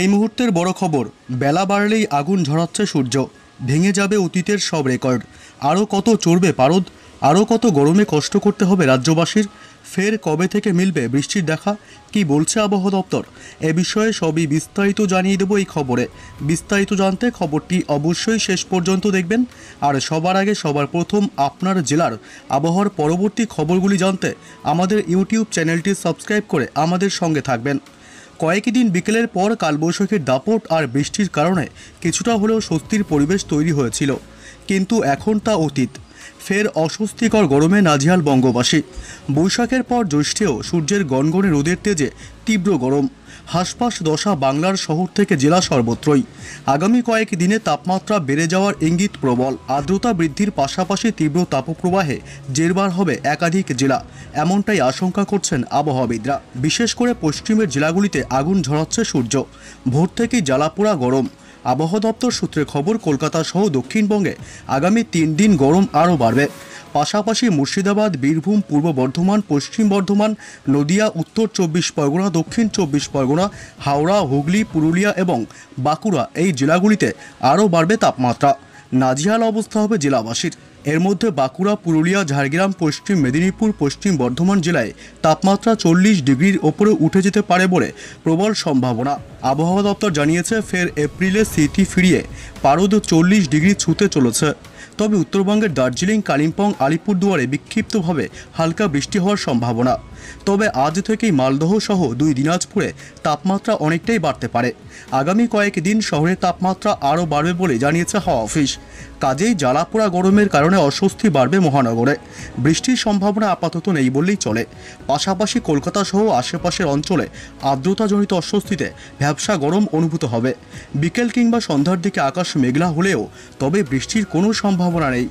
এই মুহূর্তের বড় খবর বেলা বাড়লেই আগুন ঝরাচ্ছে সূর্য ভেঙে যাবে অতীতের সব রেকর্ড আরও কত চড়বে পারদ আরও কত গরমে কষ্ট করতে হবে রাজ্যবাসীর ফের কবে থেকে মিলবে বৃষ্টির দেখা কি বলছে আবহাওয়া দপ্তর এ বিষয়ে সবই বিস্তারিত জানিয়ে দেবো এই খবরে বিস্তারিত জানতে খবরটি অবশ্যই শেষ পর্যন্ত দেখবেন আর সবার আগে সবার প্রথম আপনার জেলার আবহাওয়ার পরবর্তী খবরগুলি জানতে আমাদের ইউটিউব চ্যানেলটি সাবস্ক্রাইব করে আমাদের সঙ্গে থাকবেন কয়েকদিন বিকেলের পর কালবৈশাখীর দাপট আর বৃষ্টির কারণে কিছুটা হলেও স্বস্তির পরিবেশ তৈরি হয়েছিল কিন্তু এখন তা অতীত ফের অস্বস্তিকর গরমে নাজিহাল বঙ্গবাসী বৈশাখের পর জ্যৈষ্ঠেও সূর্যের গনগনে রোদের তেজে তীব্র গরম হাসপাস দশা বাংলার শহর থেকে জেলা সর্বত্রই আগামী কয়েক দিনে তাপমাত্রা বেড়ে যাওয়ার ইঙ্গিত প্রবল আর্দ্রতা বৃদ্ধির পাশাপাশি তীব্র তাপপ্রবাহে জেরবার হবে একাধিক জেলা এমনটাই আশঙ্কা করছেন আবহাওয়াবিদরা বিশেষ করে পশ্চিমের জেলাগুলিতে আগুন ঝরাচ্ছে সূর্য ভোর থেকেই জ্বালাপোড়া গরম আবহাওয়া দপ্তর সূত্রে খবর কলকাতা সহ দক্ষিণবঙ্গে আগামী তিন দিন গরম আরও বাড়বে পাশাপাশি মুর্শিদাবাদ বীরভূম পূর্ব বর্ধমান পশ্চিম বর্ধমান নদিয়া উত্তর চব্বিশ পরগনা দক্ষিণ চব্বিশ পরগনা হাওড়া হুগলি পুরুলিয়া এবং বাঁকুড়া এই জেলাগুলিতে আরও বাড়বে তাপমাত্রা নাজিহাল অবস্থা হবে জেলাবাসীর এর মধ্যে বাঁকুড়া পুরুলিয়া ঝাড়গ্রাম পশ্চিম মেদিনীপুর পশ্চিম বর্ধমান জেলায় তাপমাত্রা চল্লিশ ডিগ্রির ওপরে উঠে যেতে পারে বলে প্রবল সম্ভাবনা আবহাওয়া দপ্তর জানিয়েছে ফের এপ্রিলে সিটি ফিরিয়ে পারদ চল্লিশ ডিগ্রি ছুঁতে চলেছে তবে উত্তরবঙ্গের দার্জিলিং কালিম্পং আলিপুরদুয়ারে বিক্ষিপ্তভাবে হালকা বৃষ্টি হওয়ার সম্ভাবনা তবে আজ থেকেই মালদহ সহ দুই দিনাজপুরে তাপমাত্রা অনেকটাই বাড়তে পারে আগামী কয়েকদিন শহরের তাপমাত্রা আরও বাড়বে বলে জানিয়েছে হাওয়া অফিস কাজেই জ্বালাপোড়া গরমের কারণে অস্বস্তি বাড়বে মহানগরে বৃষ্টির সম্ভাবনা আপাতত নেই বললেই চলে পাশাপাশি কলকাতা সহ আশেপাশের অঞ্চলে আর্দ্রতাজনিত অস্বস্তিতে ভ্যাবসা গরম অনুভূত হবে বিকেল কিংবা সন্ধ্যার দিকে আকাশ মেঘলা হলেও তবে বৃষ্টির কোনো সম্ভাবনা নেই